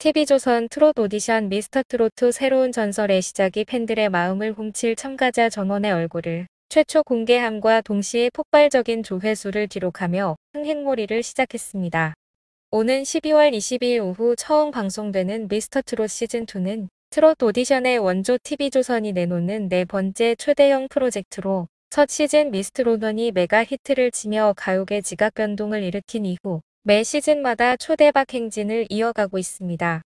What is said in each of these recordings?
TV조선 트롯 오디션 미스터트로트 새로운 전설의 시작이 팬들의 마음을 훔칠 참가자 정원의 얼굴을 최초 공개함과 동시에 폭발적인 조회수를 기록하며 흥행몰이를 시작했습니다. 오는 12월 22일 오후 처음 방송되는 미스터트롯 시즌2는 트롯 오디션의 원조 TV조선이 내놓는 네 번째 최대형 프로젝트로 첫 시즌 미스트로던이 메가 히트를 치며 가요계 지각 변동을 일으킨 이후 매 시즌마다 초대박 행진을 이어가고 있습니다.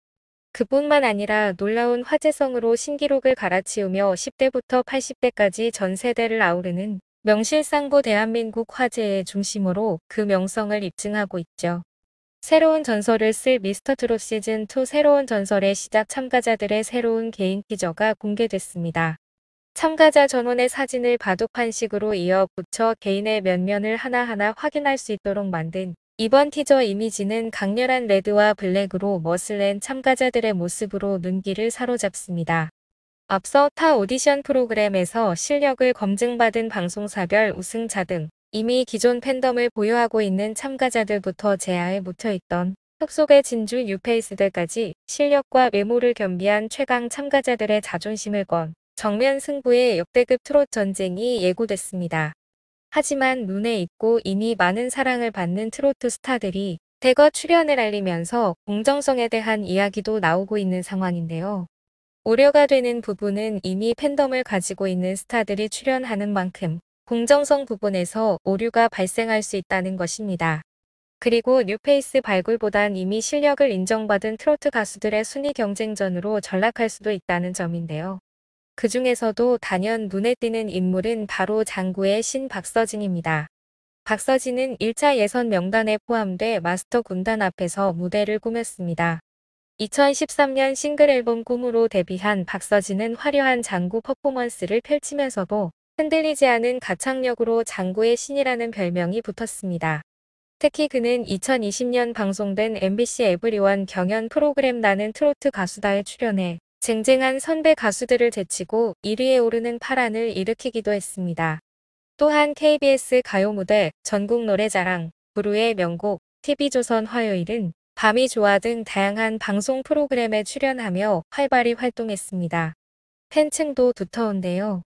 그뿐만 아니라 놀라운 화제성으로 신기록을 갈아치우며 10대부터 80대까지 전 세대를 아우르는 명실상부 대한민국 화제의 중심으로 그 명성을 입증하고 있죠. 새로운 전설을 쓸 미스터트롯 시즌2 새로운 전설의 시작 참가자들의 새로운 개인 티저가 공개됐습니다. 참가자 전원의 사진을 바둑판식으로 이어 붙여 개인의 면면을 하나하나 확인할 수 있도록 만든 이번 티저 이미지는 강렬한 레드와 블랙으로 머슬랜 참가자들의 모습으로 눈길을 사로잡습니다. 앞서 타 오디션 프로그램에서 실력을 검증받은 방송사별 우승자 등 이미 기존 팬덤을 보유하고 있는 참가자들부터 제아에 묻혀있던 흑속의 진주 뉴페이스들까지 실력과 외모를 겸비한 최강 참가자들의 자존심을 건 정면 승부의 역대급 트롯 전쟁이 예고됐습니다. 하지만 눈에 익고 이미 많은 사랑을 받는 트로트 스타들이 대거 출연을 알리면서 공정성에 대한 이야기도 나오고 있는 상황인데요. 우려가 되는 부분은 이미 팬덤을 가지고 있는 스타들이 출연하는 만큼 공정성 부분에서 오류가 발생할 수 있다는 것입니다. 그리고 뉴페이스 발굴보단 이미 실력을 인정받은 트로트 가수들의 순위 경쟁전으로 전락할 수도 있다는 점인데요. 그 중에서도 단연 눈에 띄는 인물은 바로 장구의 신 박서진입니다. 박서진은 1차 예선 명단에 포함돼 마스터 군단 앞에서 무대를 꾸몄습니다. 2013년 싱글 앨범 꿈으로 데뷔한 박서진은 화려한 장구 퍼포먼스를 펼치면서도 흔들리지 않은 가창력으로 장구의 신이라는 별명이 붙었습니다. 특히 그는 2020년 방송된 MBC 에브리원 경연 프로그램 나는 트로트 가수다에 출연해 쟁쟁한 선배 가수들을 제치고 1위에 오르는 파란을 일으키기도 했습니다. 또한 KBS 가요 무대, 전국 노래자랑, 부루의 명곡, TV조선 화요일은 밤이 좋아 등 다양한 방송 프로그램에 출연하며 활발히 활동했습니다. 팬층도 두터운데요.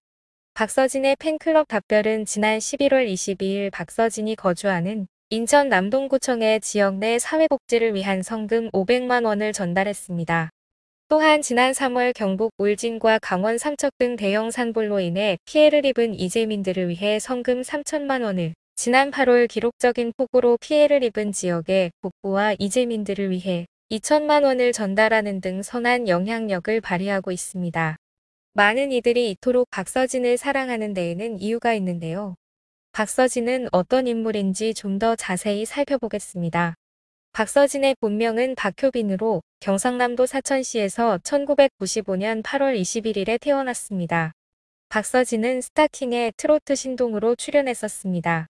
박서진의 팬클럽 답별은 지난 11월 22일 박서진이 거주하는 인천 남동구청의 지역 내 사회복지를 위한 성금 500만 원을 전달했습니다. 또한 지난 3월 경북 울진과 강원 삼척 등 대형 산불로 인해 피해를 입은 이재민들을 위해 성금 3천만 원을 지난 8월 기록적인 폭우로 피해를 입은 지역의 복구와 이재민들을 위해 2천만 원을 전달하는 등 선한 영향력을 발휘하고 있습니다. 많은 이들이 이토록 박서진을 사랑하는 데에는 이유가 있는데요. 박서진은 어떤 인물인지 좀 더 자세히 살펴보겠습니다. 박서진의 본명은 박효빈으로 경상남도 사천시에서 1995년 8월 21일에 태어났습니다. 박서진은 스타킹의 트로트 신동으로 출연했었습니다.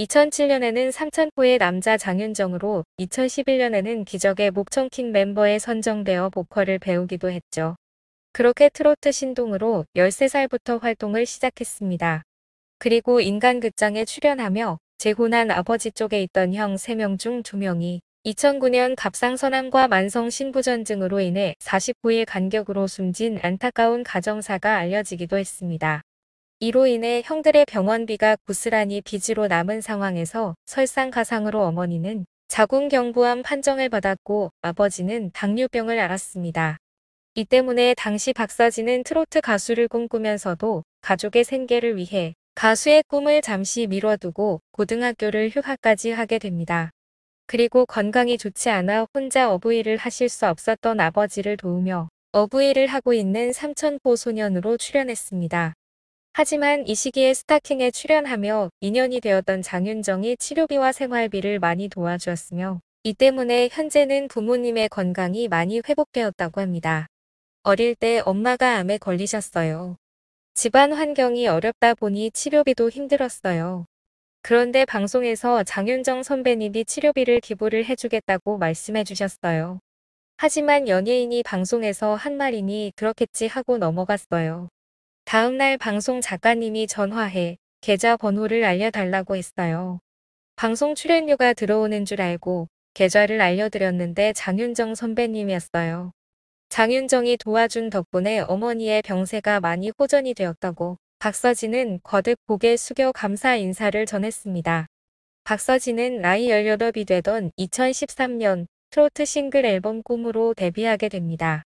2007년에는 삼천포의 남자 장윤정으로 2011년에는 기적의 목청킹 멤버에 선정되어 보컬을 배우기도 했죠. 그렇게 트로트 신동으로 13살부터 활동을 시작했습니다. 그리고 인간극장에 출연하며 재혼한 아버지 쪽에 있던 형 3명 중 2명이 2009년 갑상선암과 만성 신부전증으로 인해 49일 간격으로 숨진 안타까운 가정사가 알려지기도 했습니다. 이로 인해 형들의 병원비가 고스란히 빚으로 남은 상황에서 설상가상으로 어머니는 자궁경부암 판정을 받았고 아버지는 당뇨병을 앓았습니다. 이 때문에 당시 박사진은 트로트 가수를 꿈꾸면서도 가족의 생계를 위해 가수의 꿈을 잠시 미뤄두고 고등학교를 휴학까지 하게 됩니다. 그리고 건강이 좋지 않아 혼자 어부일을 하실 수 없었던 아버지를 도우며 어부일을 하고 있는 삼천포 소년으로 출연했습니다. 하지만 이 시기에 스타킹에 출연하며 인연이 되었던 장윤정이 치료비와 생활비를 많이 도와주었으며 이 때문에 현재는 부모님의 건강이 많이 회복되었다고 합니다. 어릴 때 엄마가 암에 걸리셨어요. 집안 환경이 어렵다 보니 치료비도 힘들었어요. 그런데 방송에서 장윤정 선배님이 치료비를 기부를 해주겠다고 말씀해 주셨어요. 하지만 연예인이 방송에서 한 말이니 그렇겠지 하고 넘어갔어요. 다음날 방송 작가님이 전화해 계좌번호를 알려달라고 했어요. 방송 출연료가 들어오는 줄 알고 계좌를 알려드렸는데 장윤정 선배님이었어요. 장윤정이 도와준 덕분에 어머니의 병세가 많이 호전이 되었다고 박서진은 거듭 고개 숙여 감사 인사를 전했습니다. 박서진은 나이 18이 되던 2013년 트로트 싱글 앨범 꿈으로 데뷔하게 됩니다.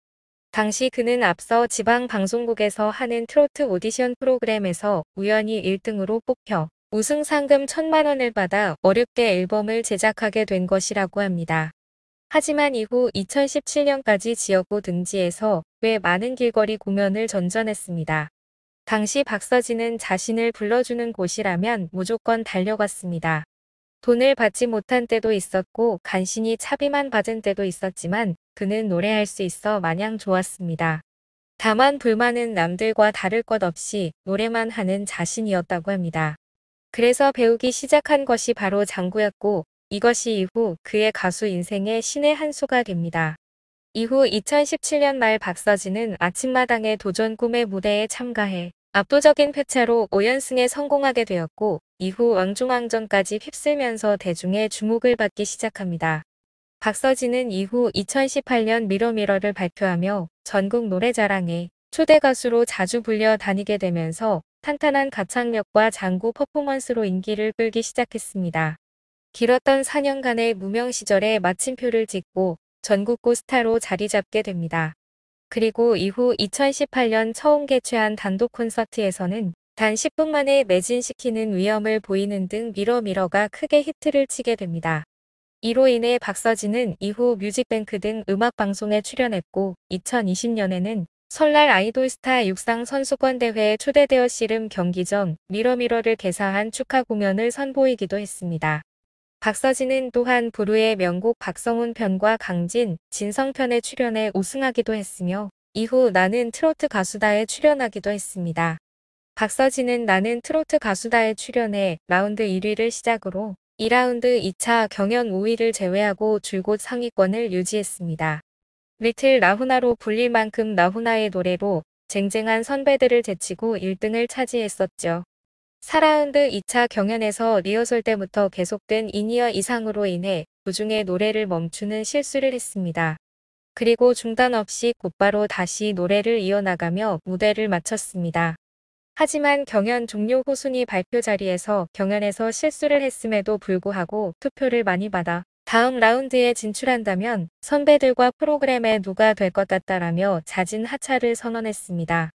당시 그는 앞서 지방 방송국에서 하는 트로트 오디션 프로그램에서 우연히 1등으로 뽑혀 우승 상금 1천만 원을 받아 어렵게 앨범을 제작하게 된 것이라고 합니다. 하지만 이후 2017년까지 지역구 등지에서 꽤 많은 길거리 공연을 전전했습니다. 당시 박서진은 자신을 불러주는 곳이라면 무조건 달려갔습니다. 돈을 받지 못한 때도 있었고 간신히 차비만 받은 때도 있었지만 그는 노래할 수 있어 마냥 좋았습니다. 다만 불만은 남들과 다를 것 없이 노래만 하는 자신이었다고 합니다. 그래서 배우기 시작한 것이 바로 장구였고 이것이 이후 그의 가수 인생의 신의 한 수가 됩니다. 이후 2017년 말 박서진은 아침마당의 도전 꿈의 무대에 참가해 압도적인 패차로 5연승에 성공하게 되었고 이후 왕중왕전까지 휩쓸면서 대중의 주목을 받기 시작합니다. 박서진은 이후 2018년 미러미러를 발표하며 전국 노래자랑에 초대 가수로 자주 불려 다니게 되면서 탄탄한 가창력과 장구 퍼포먼스로 인기를 끌기 시작했습니다. 길었던 4년간의 무명 시절에 마침표를 찍고 전국고 스타로 자리 잡게 됩니다. 그리고 이후 2018년 처음 개최한 단독 콘서트에서는 단 10분 만에 매진시키는 위험을 보이는 등 미러미러가 크게 히트를 치게 됩니다. 이로 인해 박서진은 이후 뮤직뱅크 등 음악방송에 출연했고 2020년에는 설날 아이돌스타 육상 선수권 대회에 초대되어 씨름 경기 전 미러미러를 개사한 축하 공연을 선보이기도 했습니다. 박서진은 또한 부루의 명곡 박성훈 편과 강진, 진성 편에 출연해 우승하기도 했으며 이후 나는 트로트 가수다에 출연하기도 했습니다. 박서진은 나는 트로트 가수다에 출연해 라운드 1위를 시작으로 2라운드 2차 경연 5위를 제외하고 줄곧 상위권을 유지했습니다. 리틀 라후나로 불릴 만큼 라후나의 노래로 쟁쟁한 선배들을 제치고 1등을 차지했었죠. 4라운드 2차 경연에서 리허설 때부터 계속된 인이어 이상으로 인해 도중에 노래를 멈추는 실수를 했습니다. 그리고 중단 없이 곧바로 다시 노래를 이어나가며 무대를 마쳤습니다. 하지만 경연 종료 후 순위 발표 자리에서 경연에서 실수를 했음에도 불구하고 투표를 많이 받아 다음 라운드에 진출한다면 선배들과 프로그램에 누가 될 것 같다라며 자진 하차를 선언했습니다.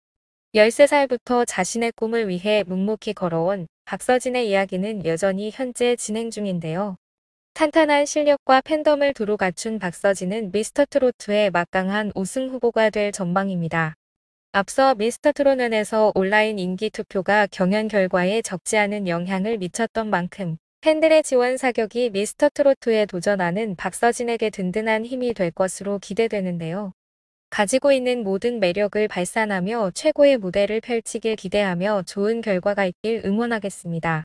13살부터 자신의 꿈을 위해 묵묵히 걸어온 박서진의 이야기는 여전히 현재 진행 중인데요. 탄탄한 실력과 팬덤을 두루 갖춘 박서진은 미스터트로트의 막강한 우승 후보가 될 전망입니다. 앞서 미스터트롯에서 온라인 인기 투표가 경연 결과에 적지 않은 영향을 미쳤던 만큼 팬들의 지원 사격이 미스터트로트에 도전하는 박서진에게 든든한 힘이 될 것으로 기대되는데요. 가지고 있는 모든 매력을 발산하며 최고의 무대를 펼치길 기대하며 좋은 결과가 있길 응원하겠습니다.